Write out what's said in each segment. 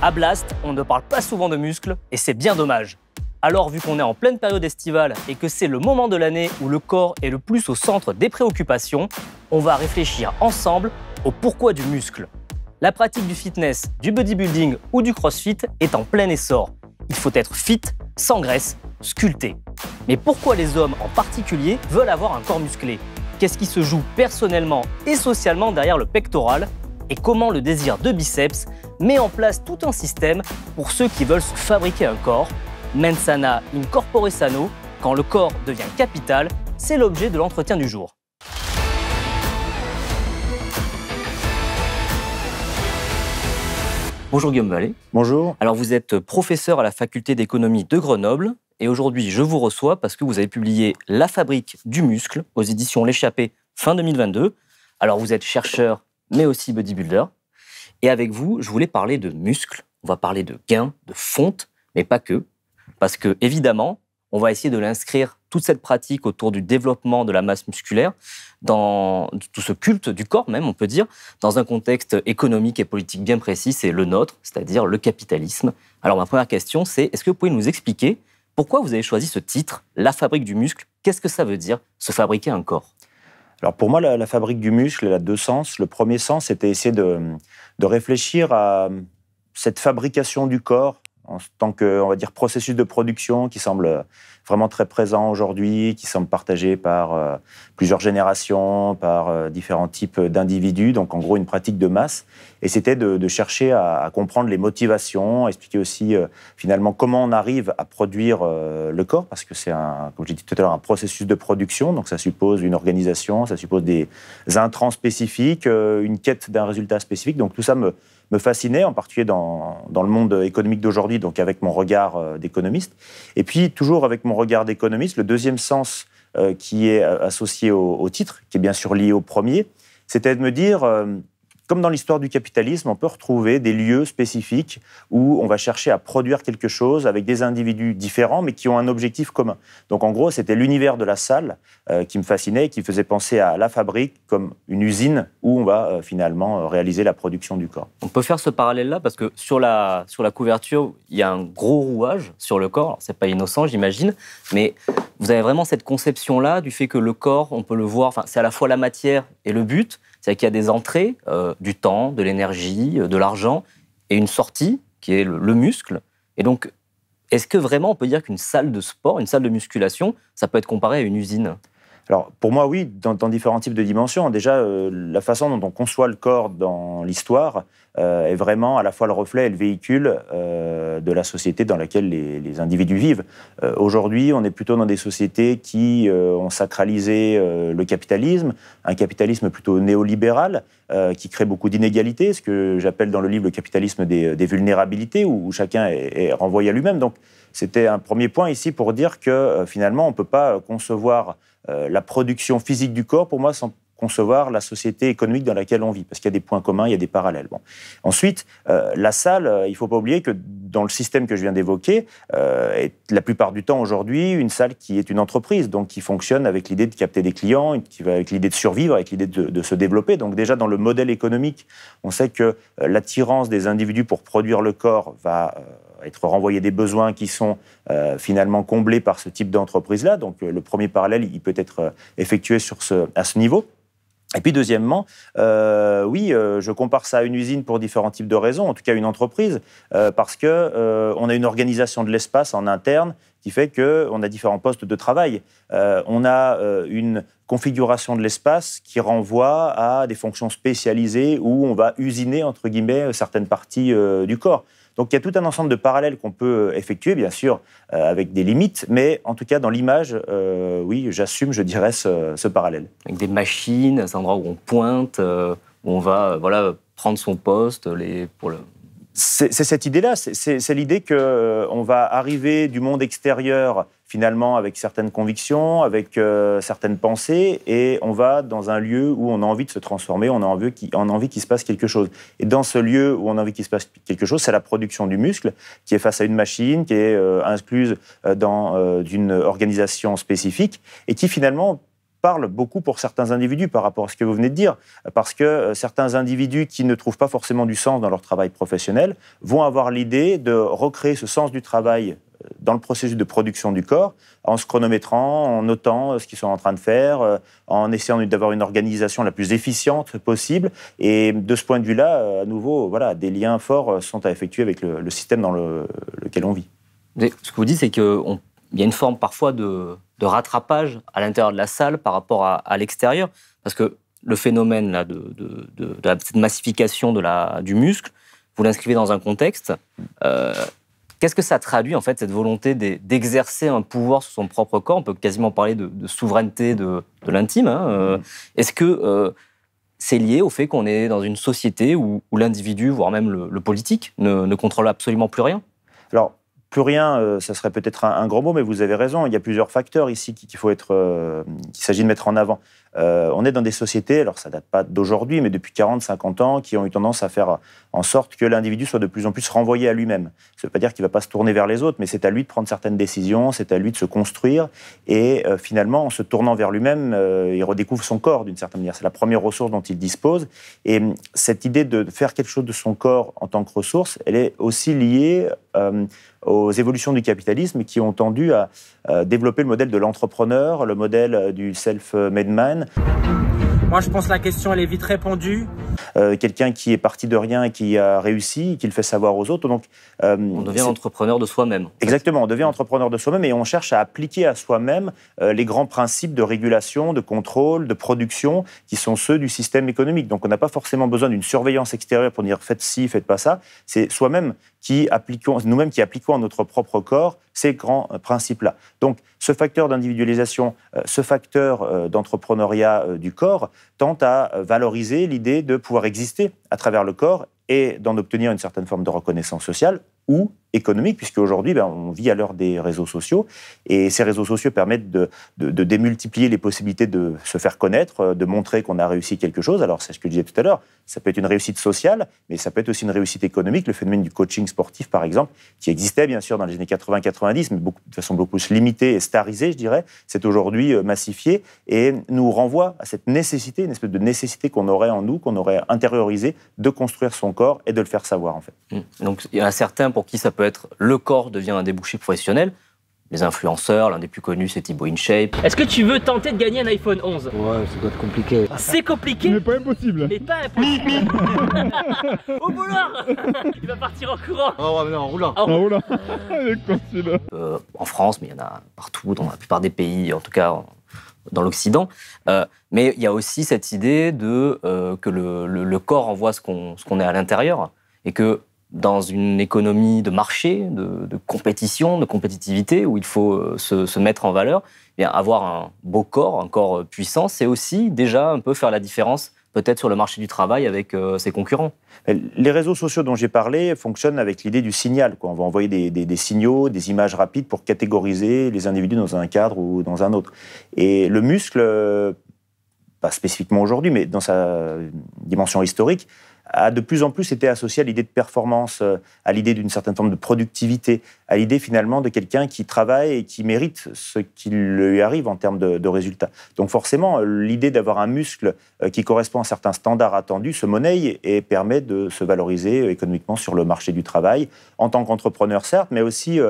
À Blast, on ne parle pas souvent de muscles et c'est bien dommage. Alors vu qu'on est en pleine période estivale et que c'est le moment de l'année où le corps est le plus au centre des préoccupations, on va réfléchir ensemble au pourquoi du muscle. La pratique du fitness, du bodybuilding ou du crossfit est en plein essor. Il faut être fit, sans graisse, sculpté. Mais pourquoi les hommes en particulier veulent avoir un corps musclé Qu'est-ce qui se joue personnellement et socialement derrière le pectoral Et comment le désir de biceps met en place tout un système pour ceux qui veulent se fabriquer un corps. Mensana in sano, quand le corps devient capital, c'est l'objet de l'entretien du jour. Bonjour Guillaume Vallée. Bonjour. Alors vous êtes professeur à la faculté d'économie de Grenoble et aujourd'hui je vous reçois parce que vous avez publié La fabrique du muscle aux éditions L'échappée fin 2022. Alors vous êtes chercheur mais aussi bodybuilder. Et avec vous, je voulais parler de muscles, on va parler de gains, de fonte, mais pas que. Parce que, évidemment, on va essayer de l'inscrire toute cette pratique autour du développement de la masse musculaire, dans tout ce culte du corps même, on peut dire, dans un contexte économique et politique bien précis, c'est le nôtre, c'est-à-dire le capitalisme. Alors ma première question, c'est est-ce que vous pouvez nous expliquer pourquoi vous avez choisi ce titre, La fabrique du muscle Qu'est-ce que ça veut dire, se fabriquer un corps alors pour moi, la, la, fabrique du muscle, elle a deux sens. Le premier sens, c'était essayer de, de, réfléchir à euh, cette fabrication du corps en tant que, on va dire, processus de production qui semble vraiment très présent aujourd'hui, qui semble partagé par euh, plusieurs générations, par euh, différents types d'individus, donc en gros une pratique de masse. Et c'était de, chercher à, comprendre les motivations, expliquer aussi euh, finalement comment on arrive à produire le corps, parce que c'est, comme j'ai dit tout à l'heure, un processus de production, donc ça suppose une organisation, ça suppose des intrants spécifiques, une quête d'un résultat spécifique, donc tout ça me me fascinait, en particulier dans, dans le monde économique d'aujourd'hui, donc avec mon regard d'économiste, et puis toujours avec mon regard d'économiste. Le deuxième sens euh, qui est euh, associé au, au, titre, qui est bien sûr lié au premier, c'était de me dire euh, comme dans l'histoire du capitalisme, on peut retrouver des lieux spécifiques où on va chercher à produire quelque chose avec des individus différents, mais qui ont un objectif commun. Donc en gros, c'était l'univers de la salle euh, qui me fascinait, qui faisait penser à la fabrique comme une usine où on va euh, finalement euh, réaliser la production du corps. On peut faire ce parallèle-là parce que sur la, sur la couverture, il y a un gros rouage sur le corps. C'est pas innocent, j'imagine, mais vous avez vraiment cette conception-là du fait que le corps, on peut le voir, c'est à la fois la matière et le but, c'est-à-dire qu'il y a des entrées, euh, du temps, de l'énergie, euh, de l'argent, et une sortie, qui est le muscle. Et donc, est-ce que vraiment on peut dire qu'une salle de sport, une salle de musculation, ça peut être comparé à une usine alors, pour moi, oui, dans, différents types de dimensions. Déjà, euh, la façon dont on conçoit le corps dans l'histoire euh, est vraiment à la fois le reflet et le véhicule euh, de la société dans laquelle les, individus vivent. Aujourd'hui, on est plutôt dans des sociétés qui ont sacralisé le capitalisme, un capitalisme plutôt néolibéral, qui crée beaucoup d'inégalités, ce que j'appelle dans le livre le capitalisme des, vulnérabilités, où, chacun est, est, renvoyé à lui-même. Donc, c'était un premier point ici pour dire que finalement, on ne peut pas concevoir euh, la production physique du corps, pour moi, sans concevoir la société économique dans laquelle on vit, parce qu'il y a des points communs, il y a des parallèles. Ensuite, euh, la salle, euh, il ne faut pas oublier que dans le système que je viens d'évoquer, la plupart du temps aujourd'hui une salle qui est une entreprise, donc qui fonctionne avec l'idée de capter des clients, qui va avec l'idée de survivre, avec l'idée de, se développer. Donc déjà dans le modèle économique, on sait que l'attirance des individus pour produire le corps va être renvoyé des besoins qui sont euh, finalement comblés par ce type d'entreprise-là. Donc euh, le premier parallèle, il peut être euh, effectué à ce niveau. Et puis deuxièmement, oui, je compare ça à une usine pour différents types de raisons, en tout cas une entreprise, parce que on a une organisation de l'espace en interne qui fait qu'on a différents postes de travail. on a une configuration de l'espace qui renvoie à des fonctions spécialisées où on va usiner entre guillemets certaines parties du corps. Donc il y a tout un ensemble de parallèles qu'on peut euh, effectuer, bien sûr, euh, avec des limites, mais en tout cas dans l'image, euh, oui, j'assume, je dirais, ce, parallèle. Avec des machines, c'est un endroit où on pointe, où on va voilà, prendre son poste les, pour le, c'est cette idée-là, c'est l'idée qu'on va arriver du monde extérieur finalement avec certaines convictions, avec euh, certaines pensées, et on va dans un lieu où on a envie de se transformer, on a envie qu'il se passe quelque chose. Et dans ce lieu où on a envie qu'il se passe quelque chose, c'est la production du muscle qui est face à une machine, qui est euh, incluse euh, dans une organisation spécifique, et qui finalement parle beaucoup pour certains individus par rapport à ce que vous venez de dire, parce que certains individus qui ne trouvent pas forcément du sens dans leur travail professionnel vont avoir l'idée de recréer ce sens du travail dans le processus de production du corps en se chronométrant, en notant euh, ce qu'ils sont en train de faire, euh, en essayant d'avoir une organisation la plus efficiente possible. Et de ce point de vue-là, euh, à nouveau, voilà, des liens forts sont à effectuer avec le, système dans le, lequel on vit. Ce que vous dites, c'est qu'il y a une forme parfois de, rattrapage à l'intérieur de la salle par rapport à, l'extérieur, parce que le phénomène là, de, de, cette massification de la, du muscle, vous l'inscrivez dans un contexte. Qu'est-ce que ça traduit, en fait, cette volonté d'exercer un pouvoir sur son propre corps On peut quasiment parler de, souveraineté de, l'intime. Hein, euh. mm. Est-ce que euh, c'est lié au fait qu'on est dans une société où, l'individu, voire même le, politique, ne, contrôle absolument plus rien Alors, plus rien, euh, ça serait peut-être un, gros mot, mais vous avez raison. Il y a plusieurs facteurs ici qu'il faut être, qu'il s'agit de mettre en avant. Euh, on est dans des sociétés, alors ça date pas d'aujourd'hui, mais depuis 40, 50 ans, qui ont eu tendance à faire en sorte que l'individu soit de plus en plus renvoyé à lui-même. Ça ne veut pas dire qu'il ne va pas se tourner vers les autres, mais c'est à lui de prendre certaines décisions, c'est à lui de se construire. Et euh, finalement, en se tournant vers lui-même, euh, il redécouvre son corps d'une certaine manière. C'est la première ressource dont il dispose. Et hum, cette idée de faire quelque chose de son corps en tant que ressource, elle est aussi liée hum, aux évolutions du capitalisme qui ont tendu à développer le modèle de l'entrepreneur, le modèle du self-made man moi, je pense que la question, elle est vite répondue. Euh, quelqu'un qui est parti de rien et qui a réussi, qui le fait savoir aux autres. Donc, euh, on devient entrepreneur de soi-même. Exactement, on devient entrepreneur de soi-même et on cherche à appliquer à soi-même euh, les grands principes de régulation, de contrôle, de production qui sont ceux du système économique. Donc, on n'a pas forcément besoin d'une surveillance extérieure pour dire faites ci, faites pas ça. C'est soi-même appliquons, nous-mêmes qui appliquons à notre propre corps ces grands euh, principes-là. Donc, ce facteur d'individualisation, euh, ce facteur euh, d'entrepreneuriat du corps tend à valoriser l'idée de pouvoir exister à travers le corps et d'en obtenir une certaine forme de reconnaissance sociale ou économique, puisque aujourd'hui, ben, on vit à l'heure des réseaux sociaux. Et ces réseaux sociaux permettent de, démultiplier les possibilités de se faire connaître, euh, de montrer qu'on a réussi quelque chose. Alors, c'est ce que je disais tout à l'heure, ça peut être une réussite sociale, mais ça peut être aussi une réussite économique. Le phénomène du coaching sportif, par exemple, qui existait bien sûr dans les années 80-90, mais beaucoup, de façon beaucoup plus limitée et starisée, je dirais, c'est aujourd'hui euh, massifié et nous renvoie à cette nécessité, une espèce de nécessité qu'on aurait en nous, qu'on aurait intériorisée, de construire son corps et de le faire savoir, en fait. Mmh. Donc, il y en a certains pour qui ça peut peut être le corps devient un débouché professionnel. Les influenceurs, l'un des plus connus, c'est Thibaut InShape. Est-ce que tu veux tenter de gagner un iPhone 11 Ouais, ça doit être compliqué. C'est compliqué Mais pas impossible Mais pas impossible Au boulard Il va partir en courant Oh en roulant En, roulant euh, En France, mais il y en a partout, dans la plupart des pays, en tout cas dans l'Occident. Euh, mais il y a aussi cette idée de, euh, que le, le, corps envoie ce qu'on est à l'intérieur et que dans une économie de marché, de, compétition, de compétitivité, où il faut euh, se, mettre en valeur, avoir un beau corps, un corps euh, puissant, c'est aussi déjà un peu faire la différence peut-être sur le marché du travail avec euh, ses concurrents. Les réseaux sociaux dont j'ai parlé fonctionnent avec l'idée du signal. On va envoyer des, signaux, des images rapides pour catégoriser les individus dans un cadre ou dans un autre. Et le muscle, pas spécifiquement aujourd'hui, mais dans sa dimension historique, a de plus en plus été associé à l'idée de performance, euh, à l'idée d'une certaine forme de productivité, à l'idée finalement de quelqu'un qui travaille et qui mérite ce qui lui arrive en termes de, résultats. Donc forcément, euh, l'idée d'avoir un muscle euh, qui correspond à certains standards attendus se monnaie et permet de se valoriser économiquement sur le marché du travail, en tant qu'entrepreneur certes, mais aussi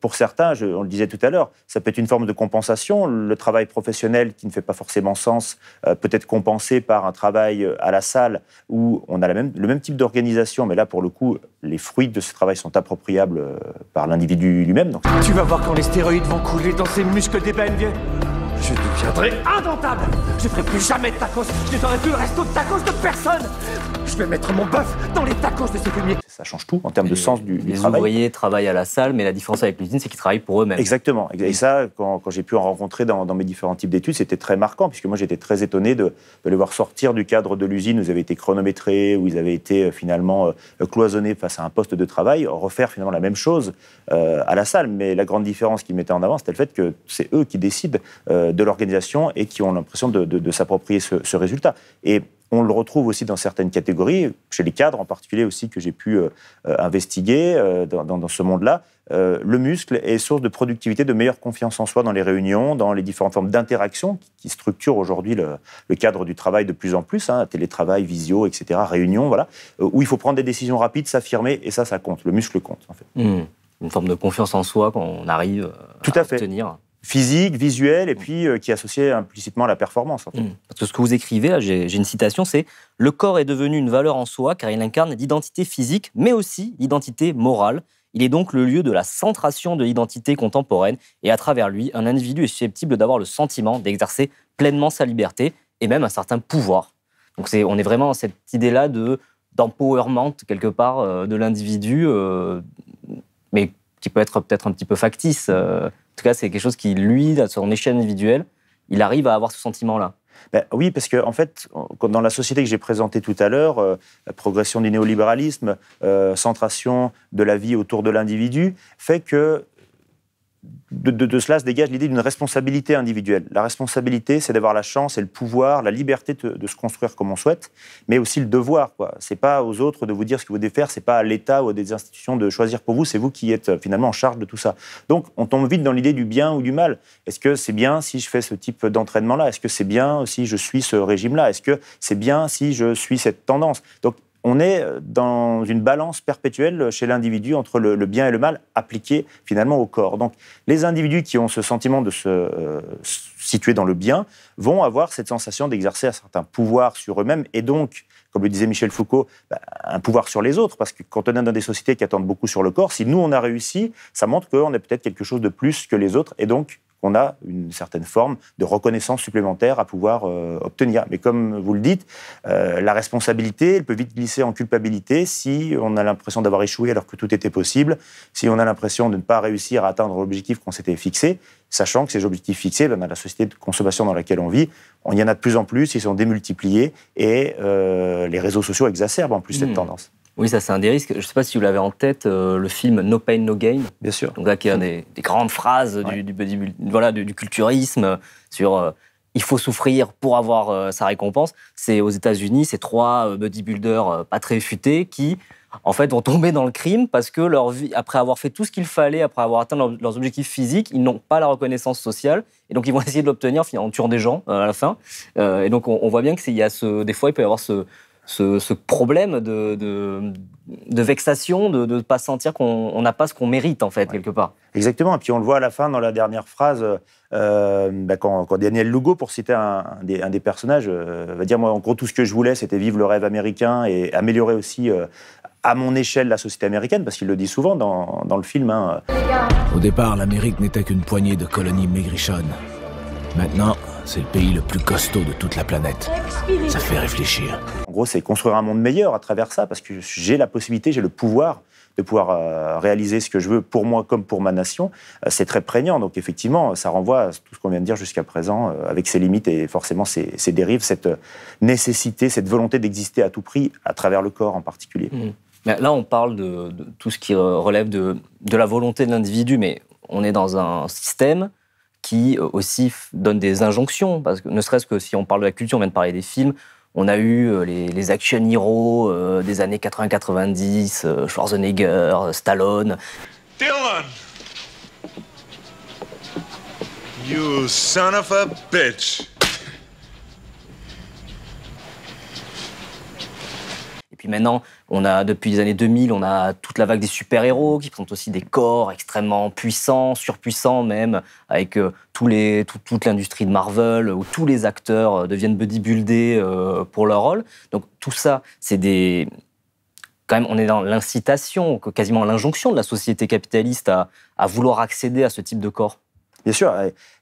pour certains, je, on le disait tout à l'heure, ça peut être une forme de compensation. Le travail professionnel qui ne fait pas forcément sens euh, peut être compensé par un travail euh, à la salle où on a le même type d'organisation, mais là, pour le coup, les fruits de ce travail sont appropriables euh, par l'individu lui-même. Tu vas voir quand les stéroïdes vont couler dans ces muscles d'ébène, vieux je deviendrai indentable Je ferai plus jamais de tacos Je ne plus le resto de tacos de personne Je vais mettre mon bœuf dans les tacos de ces fumiers Ça change tout en termes de sens du, travail. Les ouvriers travaillent à la salle, mais la différence avec l'usine, c'est qu'ils travaillent pour eux-mêmes. Exactement. Et ça, quand, j'ai pu en rencontrer dans, mes différents types d'études, c'était très marquant, puisque moi j'étais très étonné de, les voir sortir du cadre de l'usine où ils avaient été chronométrés, où ils avaient été euh, finalement euh, cloisonnés face à un poste de travail, refaire finalement la même chose euh, à la salle. Mais la grande différence qu'ils mettaient en avant, c'était le fait que c'est eux qui décident. Euh, de l'organisation et qui ont l'impression de, s'approprier ce, résultat. Et on le retrouve aussi dans certaines catégories, chez les cadres en particulier aussi que j'ai pu euh, euh, investiguer dans, ce monde-là. le muscle est source de productivité, de meilleure confiance en soi dans les réunions, dans les différentes formes d'interaction qui, structurent aujourd'hui le, cadre du travail de plus en plus, hein, télétravail, visio, etc., réunions, voilà, où il faut prendre des décisions rapides, s'affirmer, et ça, ça compte. Le muscle compte, en fait. Mmh. Une forme de confiance en soi quand on arrive Tout à, obtenir physique, visuel, et mm. puis euh, qui associait implicitement à la performance. Mm. Parce que ce que vous écrivez, j'ai une citation, c'est Le corps est devenu une valeur en soi car il incarne l'identité physique, mais aussi l'identité morale. Il est donc le lieu de la centration de l'identité contemporaine, et à travers lui, un individu est susceptible d'avoir le sentiment d'exercer pleinement sa liberté et même un certain pouvoir. Donc on est vraiment dans cette idée-là de d'empowerment quelque part euh, de l'individu, euh, mais qui peut être peut-être un petit peu factice. En tout cas, c'est quelque chose qui, lui, à son échelle individuelle, il arrive à avoir ce sentiment-là. Ben oui, parce que en fait, dans la société que j'ai présentée tout à l'heure, euh, la progression du néolibéralisme, la euh, centration de la vie autour de l'individu, fait que de, cela se dégage l'idée d'une responsabilité individuelle. La responsabilité, c'est d'avoir la chance et le pouvoir, la liberté de, se construire comme on souhaite, mais aussi le devoir. Ce n'est pas aux autres de vous dire ce que vous devez faire, ce n'est pas à l'État ou à des institutions de choisir pour vous, c'est vous qui êtes euh, finalement en charge de tout ça. Donc on tombe vite dans l'idée du bien ou du mal. Est-ce que c'est bien si je fais ce type d'entraînement-là Est-ce que c'est bien si je suis ce régime-là Est-ce que c'est bien si je suis cette tendance Donc on est dans une balance perpétuelle chez l'individu entre le, bien et le mal appliqué finalement au corps. Donc les individus qui ont ce sentiment de se euh, situer dans le bien vont avoir cette sensation d'exercer un certain pouvoir sur eux-mêmes et donc, comme le disait Michel Foucault, bah, un pouvoir sur les autres. Parce que quand on est dans des sociétés qui attendent beaucoup sur le corps, si nous on a réussi, ça montre qu'on est peut-être quelque chose de plus que les autres et donc qu'on a une certaine forme de reconnaissance supplémentaire à pouvoir euh, obtenir. Mais comme vous le dites, euh, la responsabilité, elle peut vite glisser en culpabilité si on a l'impression d'avoir échoué alors que tout était possible, si on a l'impression de ne pas réussir à atteindre l'objectif qu'on s'était fixé, sachant que ces objectifs fixés, ben, dans la société de consommation dans laquelle on vit, on y en a de plus en plus, ils sont démultipliés et euh, les réseaux sociaux exacerbent en plus cette mmh. tendance. Oui, ça c'est un des risques. Je ne sais pas si vous l'avez en tête, euh, le film No Pain No Gain. Bien sûr. Donc là, qui est une des, grandes phrases du, du, voilà, du, culturisme sur euh, il faut souffrir pour avoir euh, sa récompense. C'est aux États-Unis, ces trois bodybuilders pas très futés qui, en fait, vont tomber dans le crime parce que leur vie, après avoir fait tout ce qu'il fallait, après avoir atteint leurs objectifs physiques, ils n'ont pas la reconnaissance sociale et donc ils vont essayer de l'obtenir en tuant des gens à la fin. et donc on, voit bien que y a ce, des fois il peut y avoir ce ce, problème de, de, vexation, de ne pas sentir qu'on n'a pas ce qu'on mérite, en fait, quelque part. Exactement. Et puis on le voit à la fin, dans la dernière phrase, euh, bah, quand, Daniel Lugo, pour citer un, des, personnages, euh, va dire Moi, en gros, tout ce que je voulais, c'était vivre le rêve américain et améliorer aussi. Euh, à mon échelle, la société américaine, parce qu'il le dit souvent dans, le film. Hein. Au départ, l'Amérique n'était qu'une poignée de colonies maigrichonnes. Maintenant, c'est le pays le plus costaud de toute la planète. Ça fait réfléchir. En gros, c'est construire un monde meilleur à travers ça, parce que j'ai la possibilité, j'ai le pouvoir de pouvoir euh, réaliser ce que je veux pour moi comme pour ma nation, euh, c'est très prégnant. Donc effectivement, ça renvoie à tout ce qu'on vient de dire jusqu'à présent, euh, avec ses limites et forcément ses, dérives, cette nécessité, cette volonté d'exister à tout prix, à travers le corps en particulier. Mmh. Là, on parle de, tout ce qui relève de la volonté de l'individu, mais on est dans un système qui euh, aussi donne des injonctions, parce que ne serait-ce que si on parle de la culture, on vient de parler des films, on a eu euh, les, action heroes euh, des années 80-90, Schwarzenegger, Stallone. you son of a bitch. maintenant, on a, depuis les années 2000, on a toute la vague des super-héros qui sont aussi des corps extrêmement puissants, surpuissants même, avec euh, toute l'industrie de Marvel, où tous les acteurs euh, deviennent bodybuildés euh, pour leur rôle. Donc tout ça, c'est des... Quand même, on est dans l'incitation, quasiment l'injonction de la société capitaliste à vouloir accéder à ce type de corps. Bien sûr,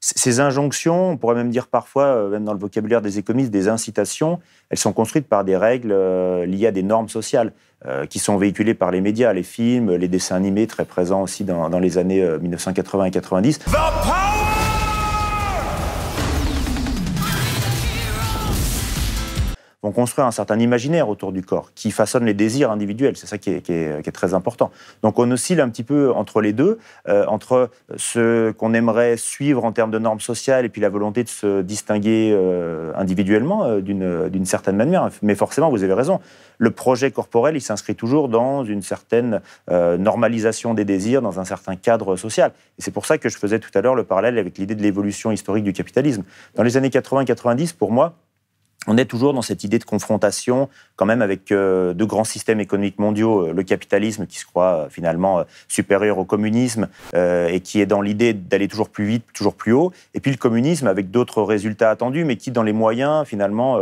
ces injonctions, on pourrait même dire parfois, euh, même dans le vocabulaire des économistes, des incitations, elles sont construites par des règles euh, liées à des normes sociales euh, qui sont véhiculées par les médias, les films, les dessins animés, très présents aussi dans, les années 1980 et 90. vont construire un certain imaginaire autour du corps qui façonne les désirs individuels. C'est ça qui est, très important. Donc on oscille un petit peu entre les deux, euh, entre ce qu'on aimerait suivre en termes de normes sociales et puis la volonté de se distinguer euh, individuellement euh, d'une certaine manière. Mais forcément, vous avez raison. Le projet corporel, il s'inscrit toujours dans une certaine normalisation des désirs, dans un certain cadre social. Et c'est pour ça que je faisais tout à l'heure le parallèle avec l'idée de l'évolution historique du capitalisme. Dans les années 80-90, pour moi, on est toujours dans cette idée de confrontation, quand même, avec euh, deux grands systèmes économiques mondiaux, euh, le capitalisme qui se croit euh, finalement supérieur au communisme et qui est dans l'idée d'aller toujours plus vite, toujours plus haut, et puis le communisme avec d'autres résultats attendus, mais qui, dans les moyens, finalement,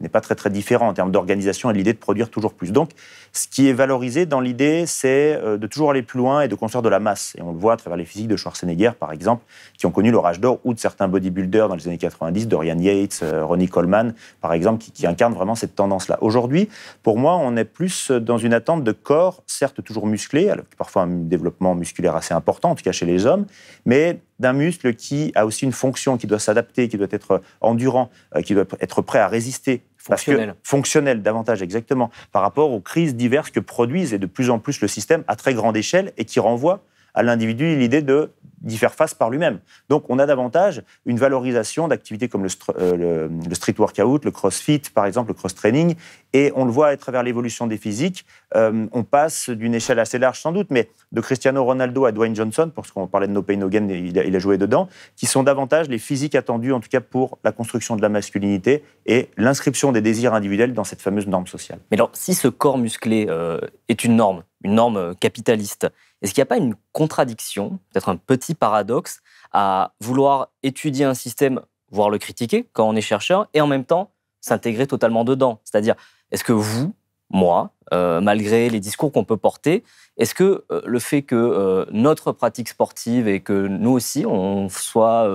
n'est pas très très différent en termes d'organisation et l'idée de produire toujours plus. Donc, ce qui est valorisé dans l'idée, c'est de toujours aller plus loin et de construire de la masse. Et on le voit à travers les physiques de Schwarzenegger, par exemple, qui ont connu l'orage d'or, ou de certains bodybuilders dans les années 90, Dorian Yates, Ronnie Coleman, par exemple, qui, incarne vraiment cette tendance-là. Aujourd'hui, pour moi, on est plus dans une attente de corps, certes toujours musclé, avec parfois un développement musculaire assez important, en tout cas chez les hommes, mais d'un muscle qui a aussi une fonction, qui doit s'adapter, qui doit être endurant, euh, qui doit être prêt à résister. Fonctionnel. fonctionnel, davantage exactement, par rapport aux crises diverses que produisent et de plus en plus le système à très grande échelle et qui renvoie à l'individu l'idée de d'y faire face par lui-même. Donc on a davantage une valorisation d'activités comme euh, le, street workout, le crossfit, par exemple, le cross-training, et on le voit à travers l'évolution des physiques, euh, on passe d'une échelle assez large sans doute, mais de Cristiano Ronaldo à Dwayne Johnson, parce qu'on parlait de No Pain No il a, joué dedans, qui sont davantage les physiques attendues, en tout cas pour la construction de la masculinité et l'inscription des désirs individuels dans cette fameuse norme sociale. Mais alors, si ce corps musclé euh, est une norme, une norme capitaliste, est-ce qu'il n'y a pas une contradiction, peut-être un petit paradoxe, à vouloir étudier un système, voire le critiquer quand on est chercheur, et en même temps s'intégrer totalement dedans C'est-à-dire, est-ce que vous, moi, euh, malgré les discours qu'on peut porter, est-ce que euh, le fait que euh, notre pratique sportive et que nous aussi, on soit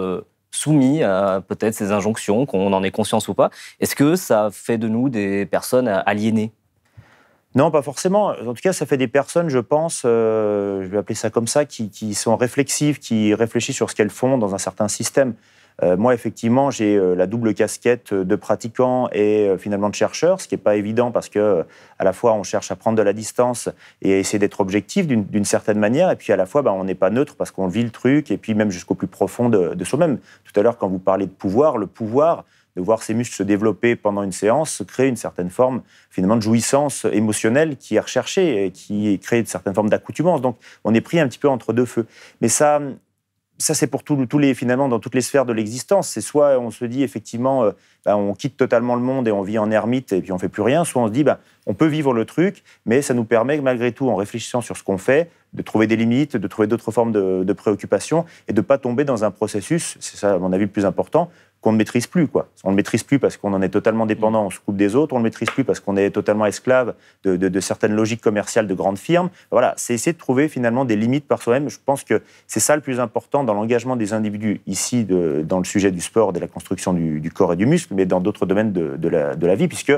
soumis à peut-être ces injonctions, qu'on en ait conscience ou pas, est-ce que ça fait de nous des personnes aliénées non, pas forcément. En tout cas, ça fait des personnes, je pense, euh, je vais appeler ça comme ça, qui, sont réflexives, qui réfléchissent sur ce qu'elles font dans un certain système. Euh, moi, effectivement, j'ai euh, la double casquette de pratiquant et finalement de chercheur, ce qui n'est pas évident parce que à la fois on cherche à prendre de la distance et à essayer d'être objectif d'une certaine manière, et puis à la fois bah, on n'est pas neutre parce qu'on vit le truc, et puis même jusqu'au plus profond de, de soi-même. Tout à l'heure, quand vous parlez de pouvoir, le pouvoir, de voir ses muscles se développer pendant une séance créer une certaine forme finalement de jouissance émotionnelle qui est recherchée et qui crée une certaine forme d'accoutumance. Donc on est pris un petit peu entre deux feux. Mais ça, ça c'est pour tous, les, finalement dans toutes les sphères de l'existence. C'est soit on se dit effectivement, euh, bah, on quitte totalement le monde et on vit en ermite et puis on fait plus rien, soit on se dit, bah, on peut vivre le truc, mais ça nous permet malgré tout, en réfléchissant sur ce qu'on fait, de trouver des limites, de trouver d'autres formes de, de préoccupations et de ne pas tomber dans un processus, c'est ça à mon avis le plus important, qu'on ne maîtrise plus. Quoi. On ne maîtrise plus parce qu'on en est totalement dépendant, on se coupe des autres, on ne maîtrise plus parce qu'on est totalement esclave de, certaines logiques commerciales de grandes firmes. Voilà, c'est essayer de trouver finalement des limites par soi-même. Je pense que c'est ça le plus important dans l'engagement des individus, ici dans le sujet du sport, de la construction du, corps et du muscle, mais dans d'autres domaines de, la, vie, puisque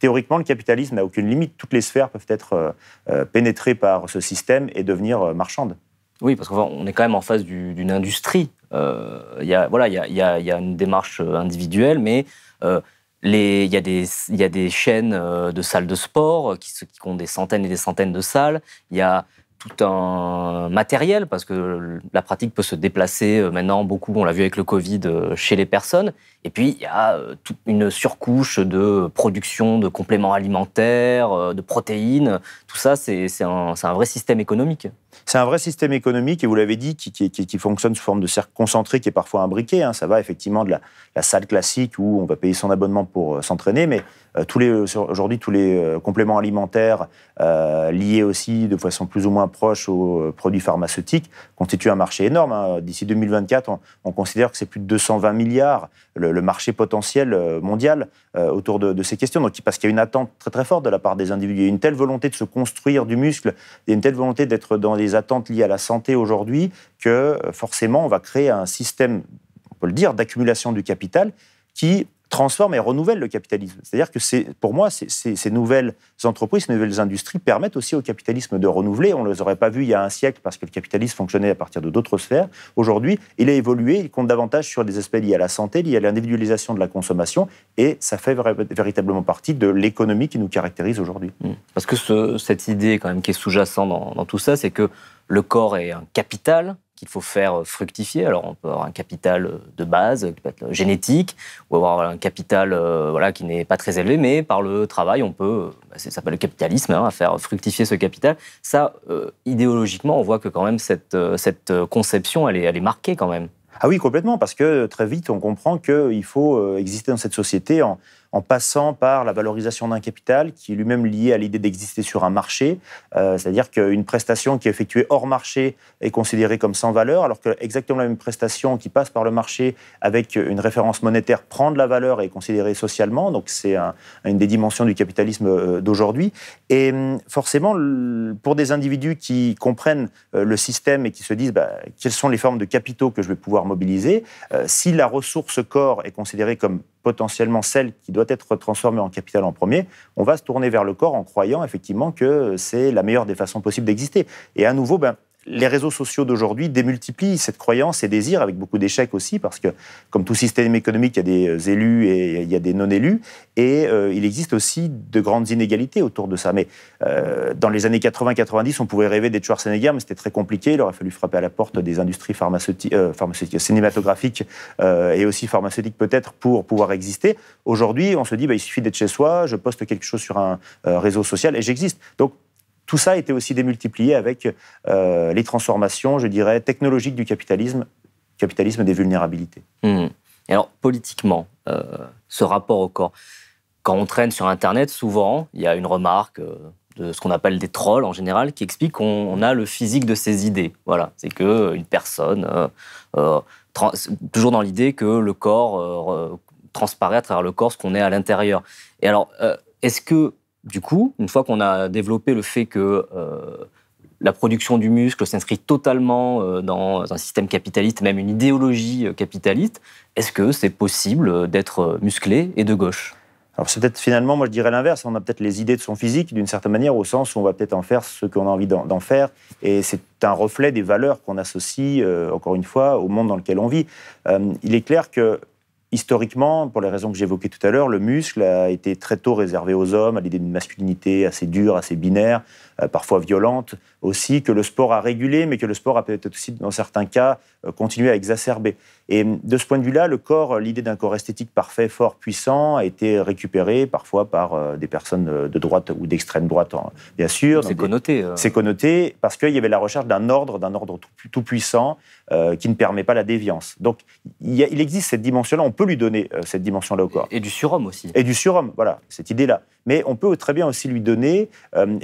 théoriquement, le capitalisme n'a aucune limite. Toutes les sphères peuvent être euh, euh, pénétrées par ce système et devenir euh, marchandes. Oui, parce qu'on est quand même en face d'une industrie il euh, y a voilà, il y a, une démarche euh, individuelle, mais il euh, y, a des, y des chaînes de salles de sport qui, qui ont des centaines et des centaines de salles. Il y a tout un matériel, parce que la pratique peut se déplacer euh, maintenant beaucoup, on l'a vu avec le Covid, euh, chez les personnes. Et puis, il y a euh, toute une surcouche de production de compléments alimentaires, de protéines. Tout ça, c'est un, un, vrai système économique. C'est un vrai système économique, et vous l'avez dit, qui, qui, fonctionne sous forme de cercle concentré, qui est parfois imbriqué. Hein. Ça va effectivement de la, la salle classique où on va payer son abonnement pour s'entraîner, mais euh, euh, aujourd'hui tous les euh, compléments alimentaires liés aussi de façon plus ou moins proche aux produits pharmaceutiques constituent un marché énorme. Hein. D'ici 2024, on, considère que c'est plus de 220 milliards le, marché potentiel mondial autour de, ces questions. Donc parce qu'il y a une attente très très forte de la part des individus, une telle volonté de se construire du muscle, et une telle volonté d'être dans des attentes liées à la santé aujourd'hui que forcément on va créer un système, on peut le dire, d'accumulation du capital qui transforme et renouvelle le capitalisme. C'est-à-dire que c'est, pour moi, ces, nouvelles entreprises, ces nouvelles industries permettent aussi au capitalisme de renouveler. On ne les aurait pas vues il y a un siècle parce que le capitalisme fonctionnait à partir de d'autres sphères. Aujourd'hui, il a évolué, il compte davantage sur des aspects liés à la santé, liés à l'individualisation de la consommation, et ça fait véritablement partie de l'économie qui nous caractérise aujourd'hui. Mmh. Parce que cette idée quand même qui est sous-jacente dans tout ça, c'est que le corps est un capital, qu'il faut faire fructifier. Alors, on peut avoir un capital euh, de base qui peut être euh, génétique, ou avoir un capital euh, voilà, qui n'est pas très élevé, mais par le travail, on peut, bah, ça s'appelle le capitalisme, hein, à faire fructifier ce capital. Ça, idéologiquement, on voit que quand même cette, cette conception, elle est, elle est marquée quand même. Ah oui, complètement, parce que très vite, on comprend qu'il faut exister dans cette société en, en passant par la valorisation d'un capital qui est lui-même lié à l'idée d'exister sur un marché. Euh, c'est-à-dire qu'une prestation qui est effectuée hors marché est considérée comme sans valeur, alors que exactement la même prestation qui passe par le marché avec une référence monétaire prend de la valeur et est considérée socialement. Donc c'est une des dimensions du capitalisme euh, d'aujourd'hui. Et hum, forcément, pour des individus qui comprennent euh, le système et qui se disent bah, quelles sont les formes de capitaux que je vais pouvoir mobiliser, si la ressource corps est considérée comme potentiellement celle qui doit être transformée en capital en premier, on va se tourner vers le corps en croyant effectivement que c'est la meilleure des façons possibles d'exister. Et à nouveau, ben, les réseaux sociaux d'aujourd'hui démultiplient cette croyance et désir, avec beaucoup d'échecs aussi, parce que, comme tout système économique, il y a des euh, élus et il y a des non-élus, et euh, il existe aussi de grandes inégalités autour de ça. Mais euh, dans les années 80-90, on pouvait rêver d'être Schwarzenegger, mais c'était très compliqué. Il aurait fallu frapper à la porte des industries pharmaceutiques, cinématographiques et aussi pharmaceutiques peut-être pour pouvoir exister. Aujourd'hui, on se dit, bah, il suffit d'être chez soi, je poste quelque chose sur un réseau social et j'existe. Donc, tout ça a été aussi démultiplié avec euh, les transformations, je dirais, technologiques du capitalisme, capitalisme des vulnérabilités. Hmm. Et alors, politiquement, euh, ce rapport au corps, quand on traîne sur Internet, souvent, il y a une remarque euh, de ce qu'on appelle des trolls en général qui explique qu'on a le physique de ses idées. Voilà, c'est que une personne, toujours dans l'idée que le corps transparaît à travers le corps ce qu'on est à l'intérieur. Et alors, est-ce que du coup, une fois qu'on a développé le fait que euh, la production du muscle s'inscrit totalement euh, dans un système capitaliste, même une idéologie euh, capitaliste, est-ce que c'est possible d'être musclé et de gauche alors c'est peut-être finalement, moi je dirais l'inverse, on a peut-être les idées de son physique d'une certaine manière, au sens où on va peut-être en faire ce qu'on a envie d'en faire, et c'est un reflet des valeurs qu'on associe, encore une fois, au monde dans lequel on vit. il est clair que historiquement, pour les raisons que j'évoquais tout à l'heure, le muscle a été très tôt réservé aux hommes, à l'idée d'une masculinité assez dure, assez binaire, euh, parfois violente, aussi, que le sport a régulé, mais que le sport a peut-être aussi, dans certains cas, euh, continué à exacerber. Et hum, de ce point de vue-là, le corps, l'idée d'un corps esthétique parfait, fort, puissant, a été récupérée parfois par euh, des personnes de droite ou d'extrême droite, bien sûr. C'est connoté. C'est connoté parce qu'il y avait la recherche d'un ordre, d'un ordre tout, puissant qui ne permet pas la déviance. Donc il, existe cette dimension-là, on peut lui donner cette dimension-là au corps. Et, du surhomme aussi. Et du surhomme, voilà, cette idée-là. Mais on peut très bien aussi lui donner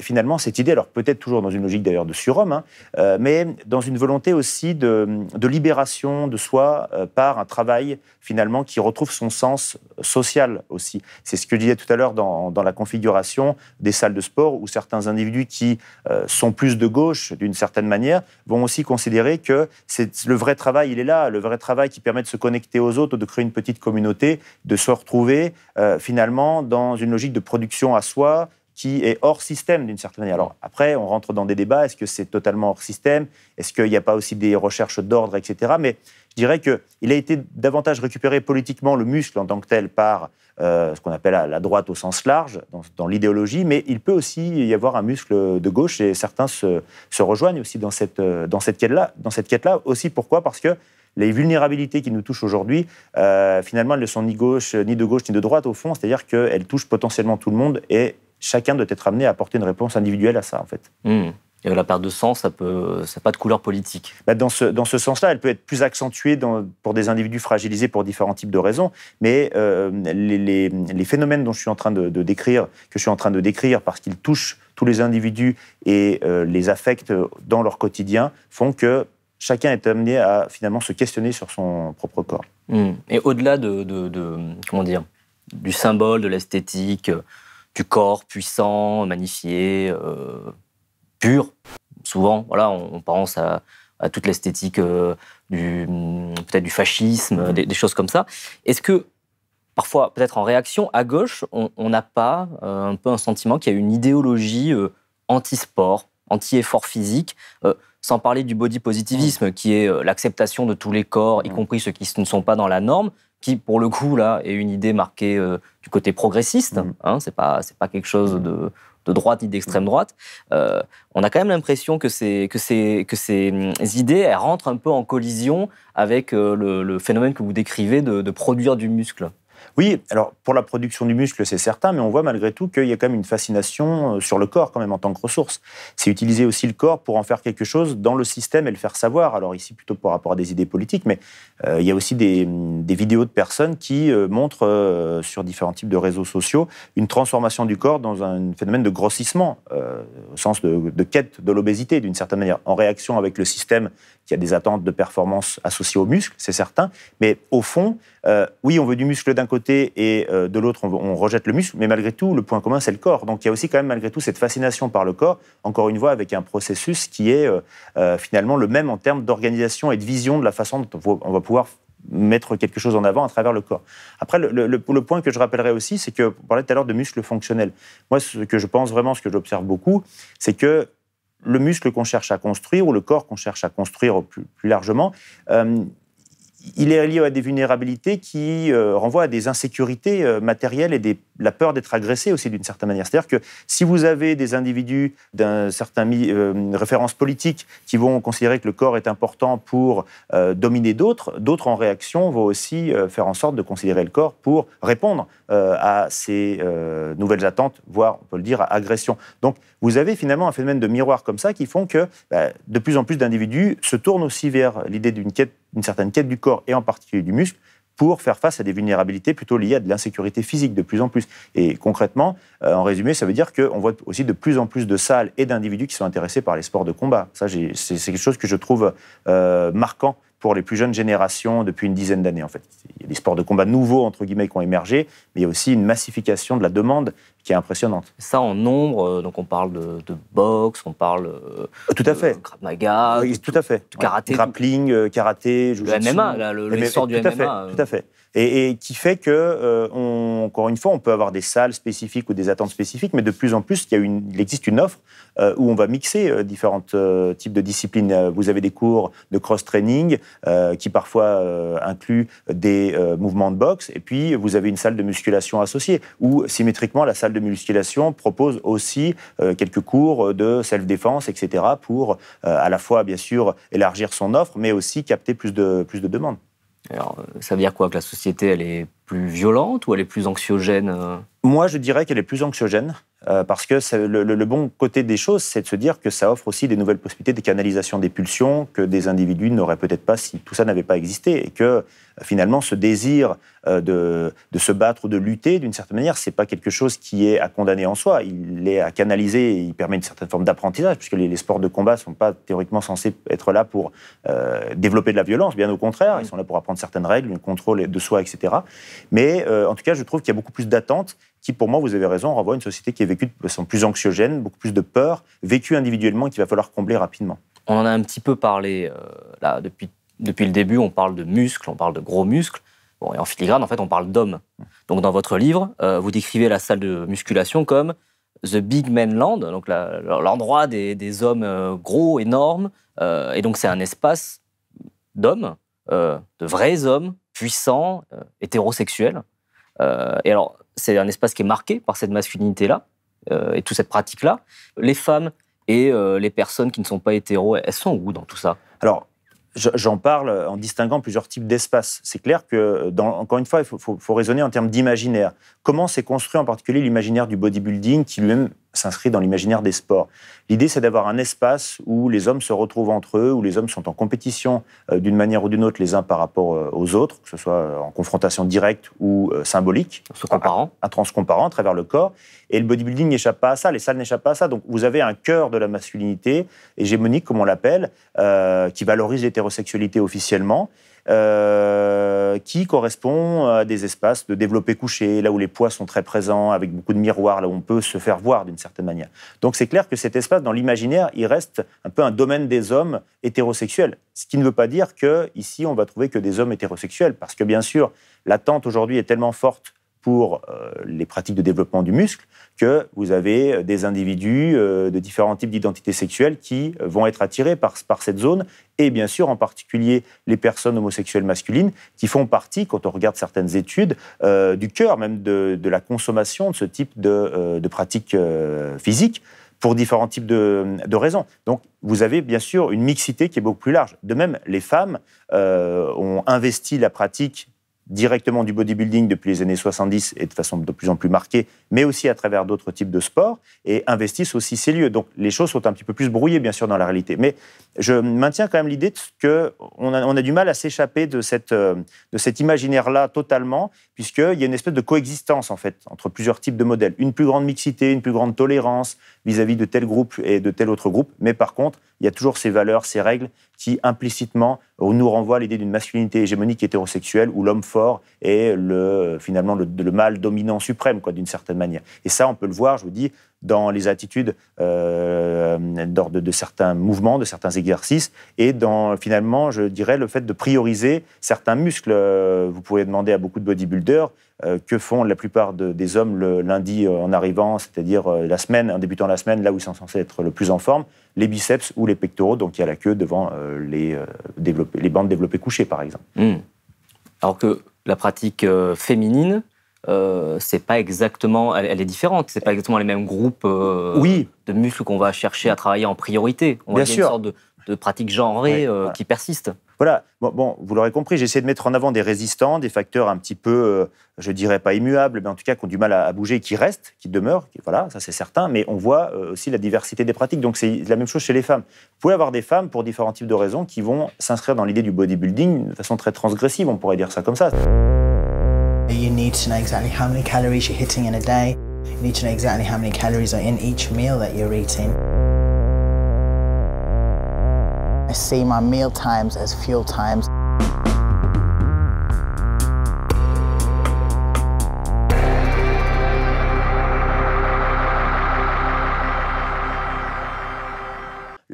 finalement cette alors peut-être toujours dans une logique d'ailleurs de surhomme, hein, euh, mais dans une volonté aussi de, libération de soi euh, par un travail finalement qui retrouve son sens social aussi. C'est ce que je disais tout à l'heure dans, la configuration des salles de sport où certains individus qui euh, sont plus de gauche d'une certaine manière vont aussi considérer que c'est le vrai travail, il est là, le vrai travail qui permet de se connecter aux autres, de créer une petite communauté, de se retrouver finalement dans une logique de production à soi, qui est hors système d'une certaine manière. Alors après, on rentre dans des débats, est-ce que c'est totalement hors système Est-ce qu'il n'y a pas aussi des recherches d'ordre, etc. Mais je dirais qu'il a été davantage récupéré politiquement, le muscle en tant que tel, par euh, ce qu'on appelle la droite au sens large, dans, l'idéologie, mais il peut aussi y avoir un muscle de gauche, et certains se, se rejoignent aussi dans cette, euh, dans cette quête-là. Quête aussi pourquoi Parce que les vulnérabilités qui nous touchent aujourd'hui, euh, finalement, elles ne sont ni gauche, ni de gauche, ni de droite, au fond, c'est-à-dire qu'elles touchent potentiellement tout le monde, et chacun doit être amené à apporter une réponse individuelle à ça, en fait. Hmm. Et la perte de sens, ça n'a pas de couleur politique. Bah, dans ce, dans ce sens-là, elle peut être plus accentuée pour des individus fragilisés pour différents types de raisons. Mais euh, les, phénomènes dont je suis en train de, décrire, que je suis en train de décrire, parce qu'ils touchent tous les individus et euh, les affectent dans leur quotidien, font que chacun est amené à finalement se questionner sur son propre corps. Hmm. Et au-delà de, de, comment dire, du symbole, de l'esthétique du corps puissant, magnifié, euh, pur. Souvent, voilà, on, pense à, toute l'esthétique euh, du peut-être du fascisme, des, choses comme ça. Est-ce que parfois, peut-être en réaction à gauche, on n'a pas euh, un peu un sentiment qu'il y a une idéologie anti-sport, anti-effort physique, sans parler du body positivisme, qui est l'acceptation de tous les corps, y compris ceux qui ne sont pas dans la norme, qui, pour le coup, là, est une idée marquée euh, du côté progressiste. Mm. Hein, c'est pas, quelque chose de, droite ni d'extrême mm. droite. Euh, on a quand même l'impression que ces, que mm, idées, elles rentrent un peu en collision avec euh, le, phénomène que vous décrivez de produire du muscle. Oui, alors pour la production du muscle, c'est certain, mais on voit malgré tout qu'il y a quand même une fascination euh, sur le corps quand même en tant que ressource. C'est utiliser aussi le corps pour en faire quelque chose dans le système et le faire savoir. Alors ici plutôt par rapport à des idées politiques, mais euh, il y a aussi des, vidéos de personnes qui euh, montrent sur différents types de réseaux sociaux une transformation du corps dans un phénomène de grossissement, au sens de, quête de l'obésité d'une certaine manière, en réaction avec le système qui a des attentes de performance associées au muscle, c'est certain, mais au fond, euh, oui, on veut du muscle d'un côté et euh, de l'autre, on, rejette le muscle, mais malgré tout, le point commun, c'est le corps. Donc il y a aussi quand même malgré tout cette fascination par le corps, encore une fois, avec un processus qui est euh, finalement le même en termes d'organisation et de vision de la façon dont on va pouvoir mettre quelque chose en avant à travers le corps. Après, le, point que je rappellerai aussi, c'est que, vous parlait tout à l'heure de muscles fonctionnels. Moi, ce que je pense vraiment, ce que j'observe beaucoup, c'est que le muscle qu'on cherche à construire ou le corps qu'on cherche à construire plus largement, il est lié à des vulnérabilités qui euh, renvoient à des insécurités euh, matérielles et des, la peur d'être agressé aussi d'une certaine manière. C'est-à-dire que si vous avez des individus d'un certain euh, référence politique qui vont considérer que le corps est important pour dominer d'autres, d'autres en réaction vont aussi faire en sorte de considérer le corps pour répondre à ces nouvelles attentes, voire on peut le dire à agression. Donc vous avez finalement un phénomène de miroir comme ça qui font que bah, de plus en plus d'individus se tournent aussi vers l'idée d'une quête une certaine quête du corps et en particulier du muscle pour faire face à des vulnérabilités plutôt liées à de l'insécurité physique de plus en plus. Et concrètement, euh, en résumé, ça veut dire qu'on voit aussi de plus en plus de salles et d'individus qui sont intéressés par les sports de combat. Ça, c'est quelque chose que je trouve euh, marquant pour les plus jeunes générations depuis une dizaine d'années, en fait. Il y a des sports de combat nouveaux, entre guillemets, qui ont émergé, mais il y a aussi une massification de la demande est impressionnante. Ça en nombre, euh, donc on parle de, de boxe, on parle euh, ah, tout à de fait, Krav Maga, tout, à fait, de karaté, grappling, euh, karaté, le MMA, du tout à fait, tout à fait, et, qui fait que encore une fois, on peut avoir des salles spécifiques ou des attentes spécifiques, mais de plus en plus, il, y a une, il existe une offre où on va mixer différents types de disciplines. Vous avez des cours de cross-training qui parfois incluent des mouvements de boxe, et puis vous avez une salle de musculation associée, ou symétriquement la salle de de musculation propose aussi euh, quelques cours euh, de self-défense, etc., pour euh, à la fois, bien sûr, élargir son offre, mais aussi capter plus de, plus de demandes. Alors, ça veut dire quoi Que la société, elle est plus violente ou elle est plus anxiogène Moi, je dirais qu'elle est plus anxiogène. Euh, parce que le, bon côté des choses, c'est de se dire que ça offre aussi des nouvelles possibilités des canalisations, des pulsions que des individus n'auraient peut-être pas si tout ça n'avait pas existé, et que euh, finalement ce désir euh, de, se battre ou de lutter, d'une certaine manière, ce n'est pas quelque chose qui est à condamner en soi. Il est à canaliser, et il permet une certaine forme d'apprentissage, puisque les, sports de combat ne sont pas théoriquement censés être là pour développer de la violence, bien au contraire, ils sont là pour apprendre certaines règles, le contrôle de soi, etc. Mais en tout cas, je trouve qu'il y a beaucoup plus d'attentes qui, pour moi, vous avez raison, renvoie à une société qui est vécue de façon plus anxiogène, beaucoup plus de peur, vécue individuellement, qu'il va falloir combler rapidement. On en a un petit peu parlé euh, là depuis, depuis le début. On parle de muscles, on parle de gros muscles. Bon, et en filigrane, en fait, on parle d'hommes. Donc, dans votre livre, euh, vous décrivez la salle de musculation comme The Big land », donc l'endroit des, des, hommes euh, gros, énormes. et donc, c'est un espace d'hommes, de vrais hommes, puissants, hétérosexuels. et alors, c'est un espace qui est marqué par cette masculinité-là euh, et toute cette pratique-là. Les femmes et euh, les personnes qui ne sont pas hétéros, elles sont où dans tout ça Alors, J'en parle en distinguant plusieurs types d'espaces. C'est clair que, dans, encore une fois, il faut raisonner en termes d'imaginaire. Comment s'est construit en particulier l'imaginaire du bodybuilding qui lui-même s'inscrit dans l'imaginaire des sports. L'idée, c'est d'avoir un espace où les hommes se retrouvent entre eux, où les hommes sont en compétition euh, d'une manière ou d'une autre les uns par rapport euh, aux autres, que ce soit euh, en confrontation directe ou symbolique. Se comparant. un à transcomparant à travers le corps. Et le bodybuilding n'échappe pas à ça, les salles n'échappent pas à ça. Donc vous avez un cœur de la masculinité, hégémonique comme on l'appelle, qui valorise l'hétérosexualité officiellement euh, qui correspond à des espaces de développé couché, là où les poids sont très présents, avec beaucoup de miroirs, là où on peut se faire voir d'une certaine manière. Donc c'est clair que cet espace, dans l'imaginaire, il reste un peu un domaine des hommes hétérosexuels. Ce qui ne veut pas dire que ici on va trouver que des hommes hétérosexuels, parce que bien sûr, l'attente aujourd'hui est tellement forte pour euh, les pratiques de développement du muscle que vous avez euh, des individus euh, de différents types d'identité sexuelles qui vont être attirés par, cette zone, et bien sûr en particulier les personnes homosexuelles masculines qui font partie, quand on regarde certaines études, du cœur même de, la consommation de ce type de, pratiques physiques pour différents types de, raisons. Donc, vous avez bien sûr une mixité qui est beaucoup plus large. De même, les femmes ont investi la pratique directement du bodybuilding depuis les années 70 et de façon de plus en plus marquée, mais aussi à travers d'autres types de sports, et investissent aussi ces lieux. Donc les choses sont un petit peu plus brouillées, bien sûr, dans la réalité. Mais je maintiens quand même l'idée qu'on a, on a du mal à s'échapper de, cette, euh, de cet imaginaire-là totalement, puisqu'il y a une espèce de coexistence, en fait, entre plusieurs types de modèles. Une plus grande mixité, une plus grande tolérance vis à -vis de tel groupe et de tel autre groupe, mais par contre, il y a toujours ces valeurs, ces règles qui implicitement on nous renvoie à l'idée d'une masculinité hégémonique hétérosexuelle où l'homme fort est le, finalement le, le mâle dominant suprême, quoi, d'une certaine manière. Et ça, on peut le voir, je vous dis, dans les attitudes d'ordre euh, de, certains mouvements, de certains exercices, et dans finalement, je dirais, le fait de prioriser certains muscles. Euh, vous pouvez demander à beaucoup de bodybuilders euh, que font la plupart des hommes le lundi en arrivant, c'est-à-dire la semaine, en débutant la semaine, là où ils sont censés être le plus en forme, les biceps ou les pectoraux, donc il y a la queue devant les, les bandes développées couchées, par exemple. Hmm. Alors que la pratique féminine, euh, c'est pas exactement, elle, est différente. C'est pas exactement les mêmes groupes euh, de muscles qu'on va chercher à travailler en priorité. On Bien sûr. une sorte de, de pratique genrée euh, qui persiste. Voilà. Bon, vous l'aurez compris, j'essaie de mettre en avant des résistants, des facteurs un petit peu, je dirais pas immuables, mais en tout cas qui ont du mal à, bouger, qui restent, qui demeurent. voilà, ça c'est certain. Mais on voit aussi la diversité des pratiques. Donc c'est la même chose chez les femmes. Vous pouvez avoir des femmes pour différents types de raisons qui vont s'inscrire dans l'idée du bodybuilding de façon très transgressive. On pourrait dire ça comme ça. You need to know exactly how many calories you're hitting in a day. You need to know exactly how many calories are in each meal that you're eating. I see my meal times as fuel times.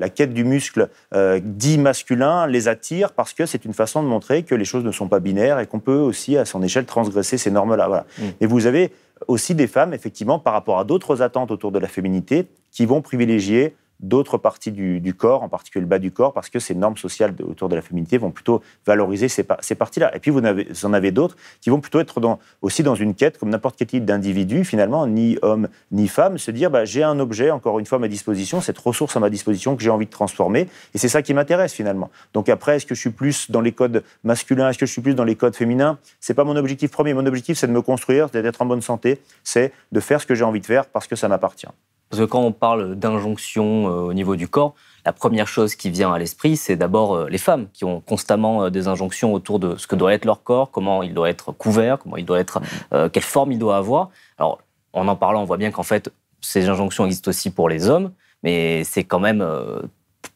la quête du muscle euh, dit masculin les attire parce que c'est une façon de montrer que les choses ne sont pas binaires et qu'on peut aussi, à son échelle, transgresser ces normes-là. Mm. Et vous avez aussi des femmes, effectivement, par rapport à d'autres attentes autour de la féminité, qui vont privilégier d'autres parties du, corps, en particulier le bas du corps, parce que ces normes sociales autour de la féminité vont plutôt valoriser ces, parties-là. Et puis vous en avez, d'autres qui vont plutôt être aussi dans une quête, comme n'importe quel type d'individu, finalement, ni homme ni femme, se dire bah, j'ai un objet, encore une fois, à ma disposition, cette ressource à ma disposition que j'ai envie de transformer, et c'est ça qui m'intéresse finalement. Donc après, est-ce que je suis plus dans les codes masculins, est-ce que je suis plus dans les codes féminins n'est pas mon objectif premier. Mon objectif, c'est de me construire, c'est d'être en bonne santé, c'est de faire ce que j'ai envie de faire parce que ça m'appartient. Parce que quand on parle d'injonction euh, au niveau du corps, la première chose qui vient à l'esprit, c'est d'abord euh, les femmes qui ont constamment euh, des injonctions autour de ce que doit être leur corps, comment il doit être couvert, comment il doit être, quelle forme il doit avoir. Alors, en en parlant, on voit bien qu'en fait, ces injonctions existent aussi pour les hommes, mais c'est quand même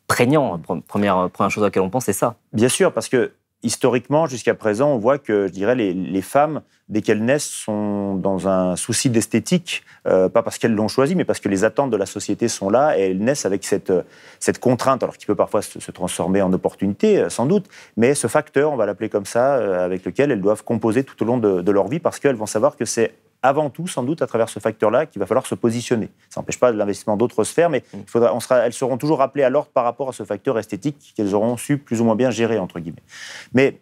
prégnant. Première, première chose à laquelle on pense, c'est ça. Bien sûr, parce que historiquement, jusqu'à présent, on voit que, je dirais, les, femmes, dès qu'elles naissent, sont dans un souci d'esthétique, euh, pas parce qu'elles l'ont choisi, mais parce que les attentes de la société sont là, et elles naissent avec cette, cette contrainte, alors qui peut parfois se, transformer en opportunité, euh, sans doute, mais ce facteur, on va l'appeler comme ça, euh, avec lequel elles doivent composer tout au long de leur vie, parce qu'elles vont savoir que c'est avant tout, sans doute, à travers ce facteur-là, qu'il va falloir se positionner. Ça n'empêche pas l'investissement d'autres sphères, mais mm. on sera, elles seront toujours appelées à l'ordre par rapport à ce facteur esthétique qu'elles auront su plus ou moins bien gérer, entre guillemets. Mais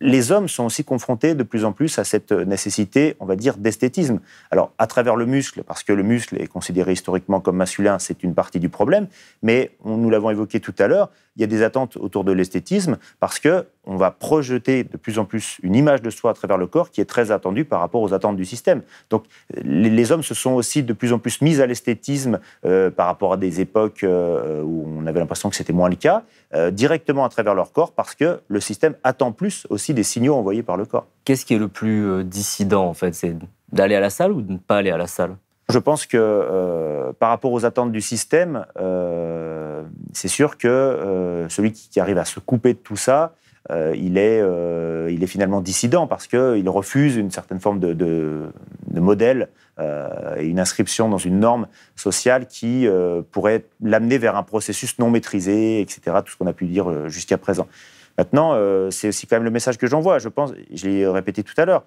les hommes sont aussi confrontés de plus en plus à cette nécessité, on va dire, d'esthétisme. Alors, à travers le muscle, parce que le muscle est considéré historiquement comme masculin, c'est une partie du problème, mais on, nous l'avons évoqué tout à l'heure, il y a des attentes autour de l'esthétisme, parce que on va projeter de plus en plus une image de soi à travers le corps qui est très attendue par rapport aux attentes du système. Donc, les, hommes se sont aussi de plus en plus mis à l'esthétisme euh, par rapport à des époques euh, où on avait l'impression que c'était moins le cas. Euh, directement à travers leur corps parce que le système attend plus aussi des signaux envoyés par le corps. Qu'est-ce qui est le plus euh, dissident en fait C'est d'aller à la salle ou de ne pas aller à la salle je pense que euh, par rapport aux attentes du système, c'est sûr que celui qui arrive à se couper de tout ça, il, est, il est finalement dissident parce qu'il refuse une certaine forme de, de modèle euh, et une inscription dans une norme sociale qui euh, pourrait l'amener vers un processus non maîtrisé, etc., tout ce qu'on a pu dire euh, jusqu'à présent. Maintenant, c'est aussi quand même le message que j'envoie, je pense, je l'ai répété tout à l'heure,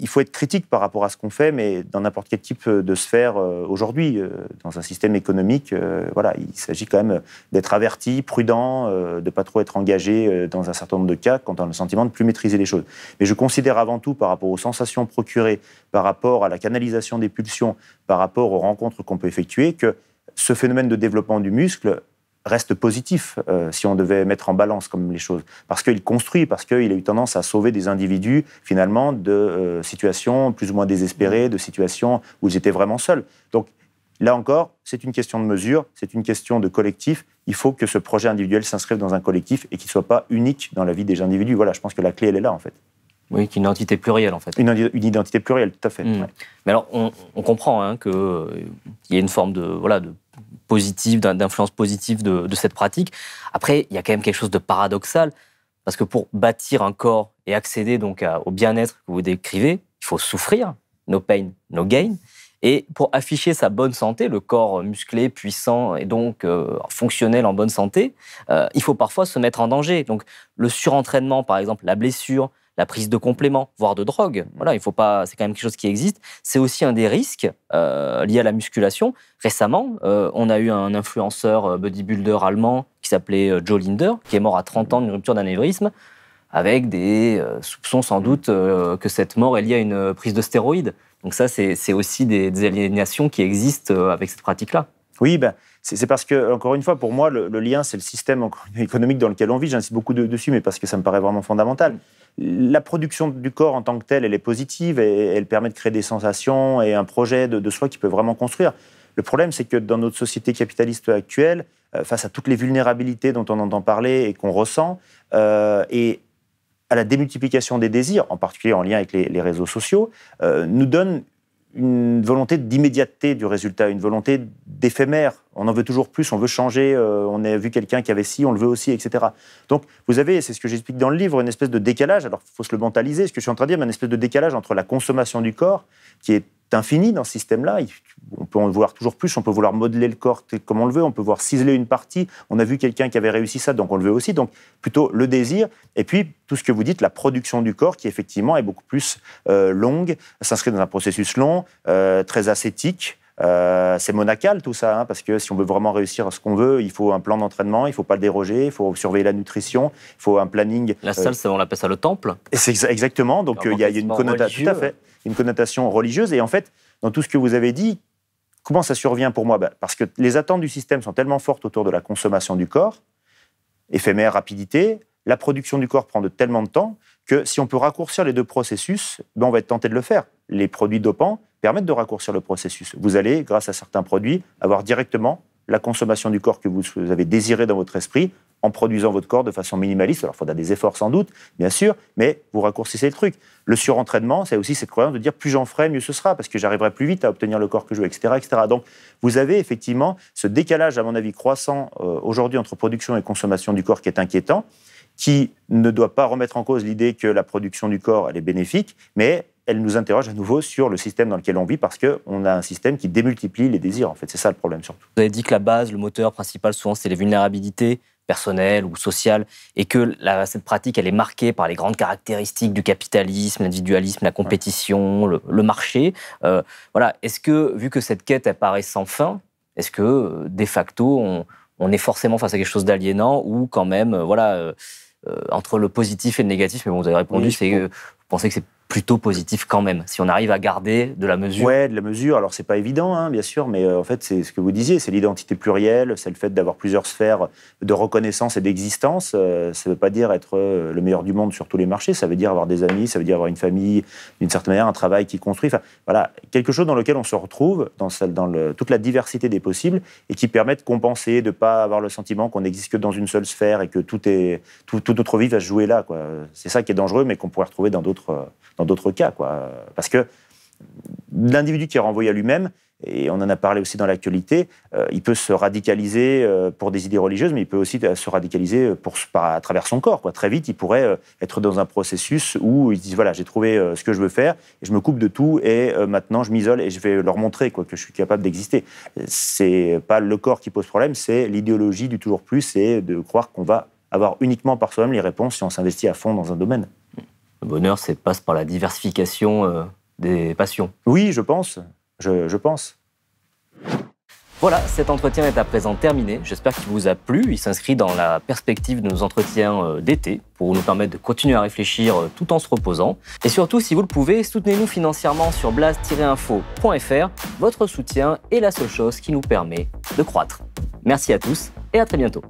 il faut être critique par rapport à ce qu'on fait, mais dans n'importe quel type euh, de sphère euh, aujourd'hui, euh, dans un système économique, voilà, il s'agit quand même d'être averti, prudent, de ne pas trop être engagé dans un certain nombre de cas quand on a le sentiment de plus maîtriser les choses. Mais je considère avant tout par rapport aux sensations procurées, par rapport à la canalisation des pulsions, par rapport aux rencontres qu'on peut effectuer, que ce phénomène de développement du muscle, reste positif euh, si on devait mettre en balance comme les choses. Parce qu'il construit, parce qu'il a eu tendance à sauver des individus, finalement, de euh, situations plus ou moins désespérées, de situations où ils étaient vraiment seuls. Donc, là encore, c'est une question de mesure, c'est une question de collectif. Il faut que ce projet individuel s'inscrive dans un collectif et qu'il ne soit pas unique dans la vie des individus. Voilà, je pense que la clé, elle est là, en fait. Oui, qu'une identité plurielle, en fait. Une, identité plurielle, tout à fait. Mmh. Mais alors, on, comprend hein, euh, qu'il y a une forme de, voilà, de positive, d'influence positive de, cette pratique. Après, il y a quand même quelque chose de paradoxal, parce que pour bâtir un corps et accéder donc au bien-être que vous décrivez, il faut souffrir, no pain, no gain. Et pour afficher sa bonne santé, le corps musclé, puissant et donc euh, fonctionnel en bonne santé, euh, il faut parfois se mettre en danger. Donc le surentraînement, par exemple, la blessure, la prise de compléments, voire de drogue. Voilà, il faut pas. C'est quand même quelque chose qui existe. C'est aussi un des risques euh, liés à la musculation. Récemment, euh, on a eu un influenceur euh, bodybuilder allemand qui s'appelait Joe Linder, qui est mort à 30 ans d'une rupture d'anévrisme, avec des soupçons sans doute que cette mort est liée à une prise de stéroïdes. Donc ça, c'est aussi des, aliénations qui existent avec cette pratique-là. Oui, ben. C'est parce que, encore une fois, pour moi, le, lien, c'est le système économique dans lequel on vit. J'insiste beaucoup dessus, mais parce que ça me paraît vraiment fondamental. La production du corps en tant que telle, elle est positive et elle permet de créer des sensations et un projet de, soi qui peut vraiment construire. Le problème, c'est que dans notre société capitaliste actuelle, euh, face à toutes les vulnérabilités dont on entend parler et qu'on ressent, euh, et à la démultiplication des désirs, en particulier en lien avec les, réseaux sociaux, euh, nous donne une volonté d'immédiateté du résultat, une volonté d'éphémère. On en veut toujours plus, on veut changer, euh, on a vu quelqu'un qui avait si, on le veut aussi, etc. Donc vous avez, c'est ce que j'explique dans le livre, une espèce de décalage, alors il faut se le mentaliser, ce que je suis en train de dire, mais une espèce de décalage entre la consommation du corps, qui est infini dans ce système-là. On peut en vouloir toujours plus, on peut vouloir modeler le corps comme on le veut, on peut voir ciseler une partie. On a vu quelqu'un qui avait réussi ça, donc on le veut aussi. Donc plutôt le désir. Et puis tout ce que vous dites, la production du corps qui effectivement est beaucoup plus euh, longue, s'inscrit dans un processus long, euh, très ascétique. Euh, c'est monacal tout ça, hein, parce que si on veut vraiment réussir ce qu'on veut, il faut un plan d'entraînement, il ne faut pas le déroger, il faut surveiller la nutrition, il faut un planning. La salle, euh... on l'appelle ça le temple. C'est exactement, donc il y a, une connotation. Tout à fait une connotation religieuse. Et en fait, dans tout ce que vous avez dit, comment ça survient pour moi bah, Parce que les attentes du système sont tellement fortes autour de la consommation du corps, éphémère, rapidité, la production du corps prend de tellement de temps que si on peut raccourcir les deux processus, ben on va être tenté de le faire. Les produits dopants permettent de raccourcir le processus. Vous allez, grâce à certains produits, avoir directement la consommation du corps que vous avez désiré dans votre esprit en produisant votre corps de façon minimaliste. Alors, il faudra des efforts sans doute, bien sûr, mais vous raccourcissez le truc. Le surentraînement, c'est aussi cette croyance de dire plus j'en ferai, mieux ce sera, parce que j'arriverai plus vite à obtenir le corps que je veux, etc. etc. Donc, vous avez effectivement ce décalage, à mon avis, croissant euh, aujourd'hui entre production et consommation du corps qui est inquiétant, qui ne doit pas remettre en cause l'idée que la production du corps, elle est bénéfique, mais elle nous interroge à nouveau sur le système dans lequel on vit parce qu'on a un système qui démultiplie les désirs, en fait. C'est ça le problème surtout. Vous avez dit que la base, le moteur principal, souvent, c'est les vulnérabilités, personnelle ou sociale, et que cette pratique, elle est marquée par les grandes caractéristiques du capitalisme, l'individualisme, la compétition, le, marché. Euh, voilà. Est-ce que, vu que cette quête, apparaît sans fin, est-ce que, de facto, on, est forcément face à quelque chose d'aliénant ou quand même, euh, voilà, euh, entre le positif et le négatif Mais vous avez répondu, c'est, vous pensez que c'est plutôt positif quand même, si on arrive à garder de la mesure. Oui, de la mesure. Alors c'est pas évident, hein, bien sûr, mais euh, en fait c'est ce que vous disiez, c'est l'identité plurielle, c'est le fait d'avoir plusieurs sphères de reconnaissance et d'existence. Euh, ça ne veut pas dire être euh, le meilleur du monde sur tous les marchés, ça veut dire avoir des amis, ça veut dire avoir une famille, d'une certaine manière un travail qui construit. Enfin voilà, quelque chose dans lequel on se retrouve dans, dans le, toute la diversité des possibles et qui permet de compenser, de ne pas avoir le sentiment qu'on n'existe que dans une seule sphère et que tout est toute autre vie va se jouer là. C'est ça qui est dangereux, mais qu'on pourrait retrouver dans d'autres dans d'autres cas. Quoi. Parce que l'individu qui est renvoyé à lui-même, et on en a parlé aussi dans l'actualité, euh, il peut se radicaliser euh, pour des idées religieuses, mais il peut aussi euh, se radicaliser pour, à travers son corps. Quoi. Très vite, il pourrait être dans un processus où il dit voilà, j'ai trouvé ce que je veux faire, je me coupe de tout, et maintenant je m'isole et je vais leur montrer quoi, que je suis capable d'exister. C'est pas le corps qui pose problème, c'est l'idéologie du toujours plus, c'est de croire qu'on va avoir uniquement par soi-même les réponses si on s'investit à fond dans un domaine le bonheur, c'est passe par la diversification euh, des passions. Oui, je pense. Je, pense. Voilà, cet entretien est à présent terminé. J'espère qu'il vous a plu. Il s'inscrit dans la perspective de nos entretiens euh, d'été pour nous permettre de continuer à réfléchir euh, tout en se reposant. Et surtout, si vous le pouvez, soutenez-nous financièrement sur blaze-info.fr. Votre soutien est la seule chose qui nous permet de croître. Merci à tous et à très bientôt.